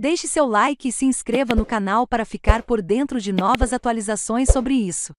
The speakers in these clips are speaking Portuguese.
Deixe seu like e se inscreva no canal para ficar por dentro de novas atualizações sobre isso.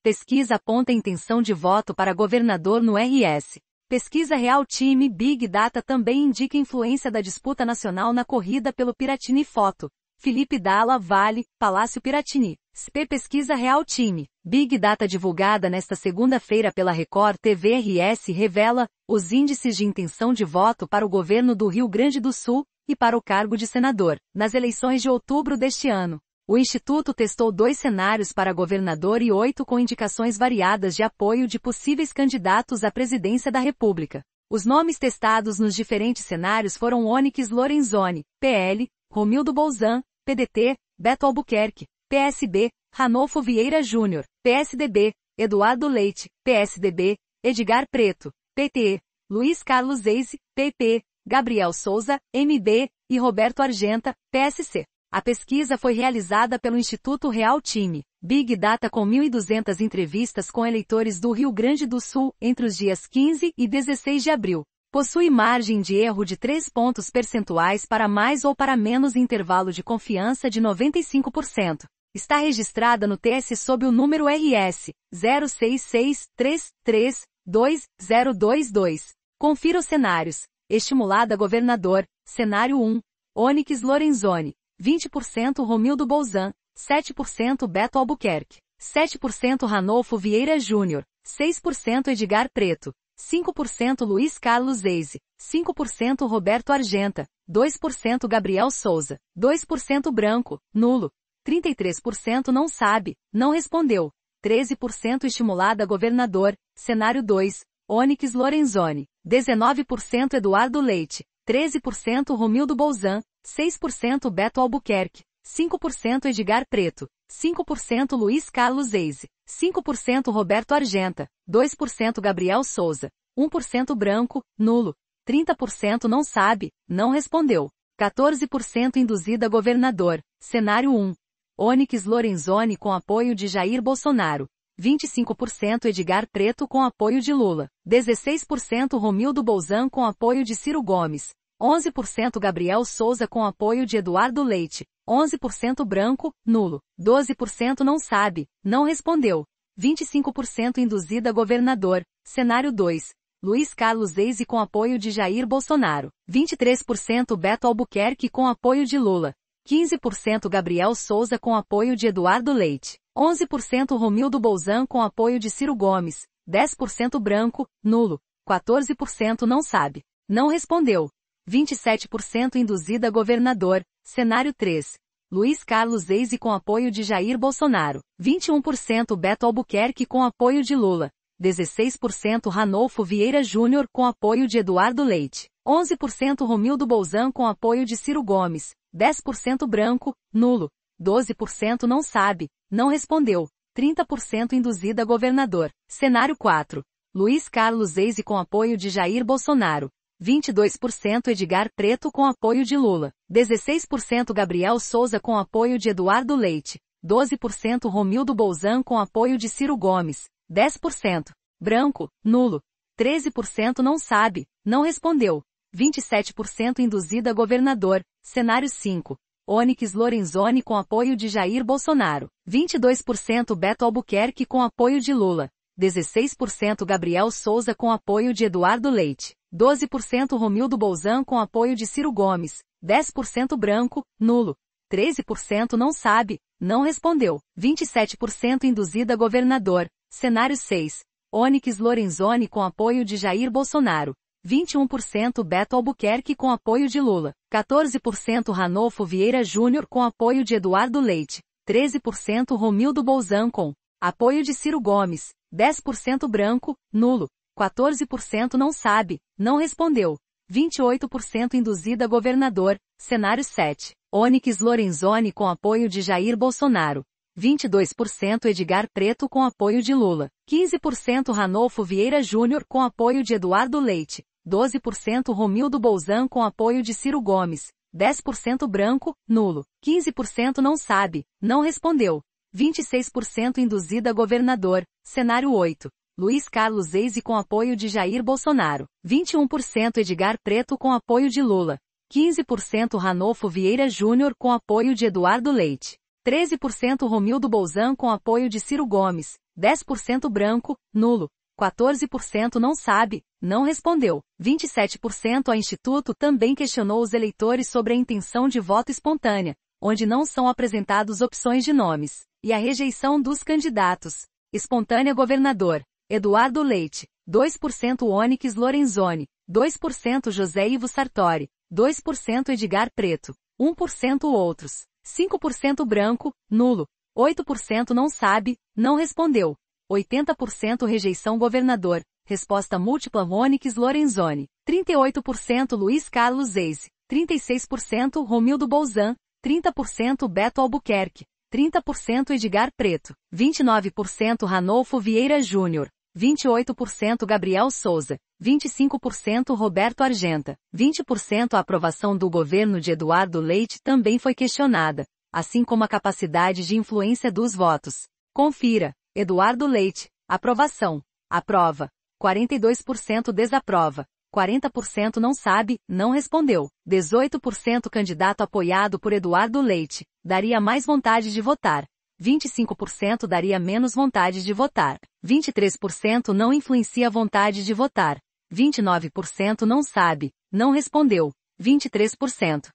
Pesquisa aponta intenção de voto para governador no RS. Pesquisa Real Time Big Data também indica influência da disputa nacional na corrida pelo Piratini Foto. Felipe Dalla Vale, Palácio Piratini. SP Pesquisa Real Time. Big Data divulgada nesta segunda-feira pela Record TV RS revela os índices de intenção de voto para o governo do Rio Grande do Sul, e para o cargo de senador, nas eleições de outubro deste ano. O Instituto testou dois cenários para governador e oito com indicações variadas de apoio de possíveis candidatos à presidência da República. Os nomes testados nos diferentes cenários foram Onyx Lorenzoni, PL, Romildo Bolzan, PDT, Beto Albuquerque, PSB, Ranolfo Vieira Júnior, PSDB, Eduardo Leite, PSDB, Edgar Preto, PT, Luiz Carlos Eise, PP, Gabriel Souza, MD, e Roberto Argenta, PSC. A pesquisa foi realizada pelo Instituto Real Time, Big Data com 1.200 entrevistas com eleitores do Rio Grande do Sul entre os dias 15 e 16 de abril. Possui margem de erro de 3 pontos percentuais para mais ou para menos intervalo de confiança de 95%. Está registrada no TS sob o número RS 066332022. Confira os cenários. Estimulada governador, cenário 1, Onyx Lorenzoni, 20% Romildo Bolzan, 7% Beto Albuquerque, 7% Ranolfo Vieira Júnior, 6% Edgar Preto, 5% Luiz Carlos Eise, 5% Roberto Argenta, 2% Gabriel Souza, 2% Branco, nulo, 33% não sabe, não respondeu, 13% estimulada governador, cenário 2, Onyx Lorenzoni, 19% Eduardo Leite, 13% Romildo Bolzan, 6% Beto Albuquerque, 5% Edgar Preto, 5% Luiz Carlos Eise, 5% Roberto Argenta, 2% Gabriel Souza, 1% Branco, nulo, 30% não sabe, não respondeu, 14% induzida governador, cenário 1. Onyx Lorenzoni com apoio de Jair Bolsonaro, 25% Edgar Preto com apoio de Lula, 16% Romildo Bolzan com apoio de Ciro Gomes, 11% Gabriel Souza com apoio de Eduardo Leite, 11% branco, nulo, 12% não sabe, não respondeu, 25% induzida governador, cenário 2, Luiz Carlos Eise com apoio de Jair Bolsonaro, 23% Beto Albuquerque com apoio de Lula, 15% Gabriel Souza com apoio de Eduardo Leite, 11% Romildo Bolzan com apoio de Ciro Gomes, 10% branco, nulo, 14% não sabe, não respondeu, 27% induzida governador, cenário 3. Luiz Carlos Eise com apoio de Jair Bolsonaro, 21% Beto Albuquerque com apoio de Lula, 16% Ranolfo Vieira Júnior com apoio de Eduardo Leite, 11% Romildo Bolzan com apoio de Ciro Gomes, 10% branco, nulo, 12% não sabe, não respondeu, 30% induzida governador. Cenário 4. Luiz Carlos Eise com apoio de Jair Bolsonaro. 22% Edgar Preto com apoio de Lula. 16% Gabriel Souza com apoio de Eduardo Leite. 12% Romildo Bolzan com apoio de Ciro Gomes. 10%. Branco, nulo. 13% não sabe, não respondeu. 27% induzida governador. Cenário 5. Onyx Lorenzoni com apoio de Jair Bolsonaro, 22% Beto Albuquerque com apoio de Lula, 16% Gabriel Souza com apoio de Eduardo Leite, 12% Romildo Bolzan com apoio de Ciro Gomes, 10% branco, nulo, 13% não sabe, não respondeu, 27% induzida governador, cenário 6, Onyx Lorenzoni com apoio de Jair Bolsonaro, 21% Beto Albuquerque com apoio de Lula, 14% Ranolfo Vieira Júnior com apoio de Eduardo Leite, 13% Romildo Bolzan com apoio de Ciro Gomes, 10% branco, nulo, 14% não sabe, não respondeu, 28% induzida governador, cenário 7, Onyx Lorenzoni com apoio de Jair Bolsonaro, 22% Edgar Preto com apoio de Lula, 15% Ranolfo Vieira Júnior com apoio de Eduardo Leite, 12% Romildo Bolzan com apoio de Ciro Gomes, 10% branco, nulo, 15% não sabe, não respondeu, 26% induzida governador, cenário 8. Luiz Carlos Eise com apoio de Jair Bolsonaro, 21% Edgar Preto com apoio de Lula, 15% Ranolfo Vieira Júnior com apoio de Eduardo Leite, 13% Romildo Bolzan com apoio de Ciro Gomes, 10% branco, nulo, 14% não sabe, não respondeu. 27% a Instituto também questionou os eleitores sobre a intenção de voto espontânea, onde não são apresentados opções de nomes, e a rejeição dos candidatos. Espontânea governador, Eduardo Leite, 2% Onyx Lorenzoni, 2% José Ivo Sartori, 2% Edgar Preto, 1% outros, 5% branco, nulo, 8% não sabe, não respondeu, 80% rejeição governador, resposta múltipla Ronix Lorenzoni, 38% Luiz Carlos Eise, 36% Romildo Bolzan, 30% Beto Albuquerque, 30% Edgar Preto, 29% Ranolfo Vieira Júnior, 28% Gabriel Souza, 25% Roberto Argenta, 20% a aprovação do governo de Eduardo Leite também foi questionada, assim como a capacidade de influência dos votos. Confira. Eduardo Leite, aprovação. Aprova. 42% desaprova. 40% não sabe, não respondeu. 18% candidato apoiado por Eduardo Leite, daria mais vontade de votar. 25% daria menos vontade de votar. 23% não influencia a vontade de votar. 29% não sabe, não respondeu. 23%.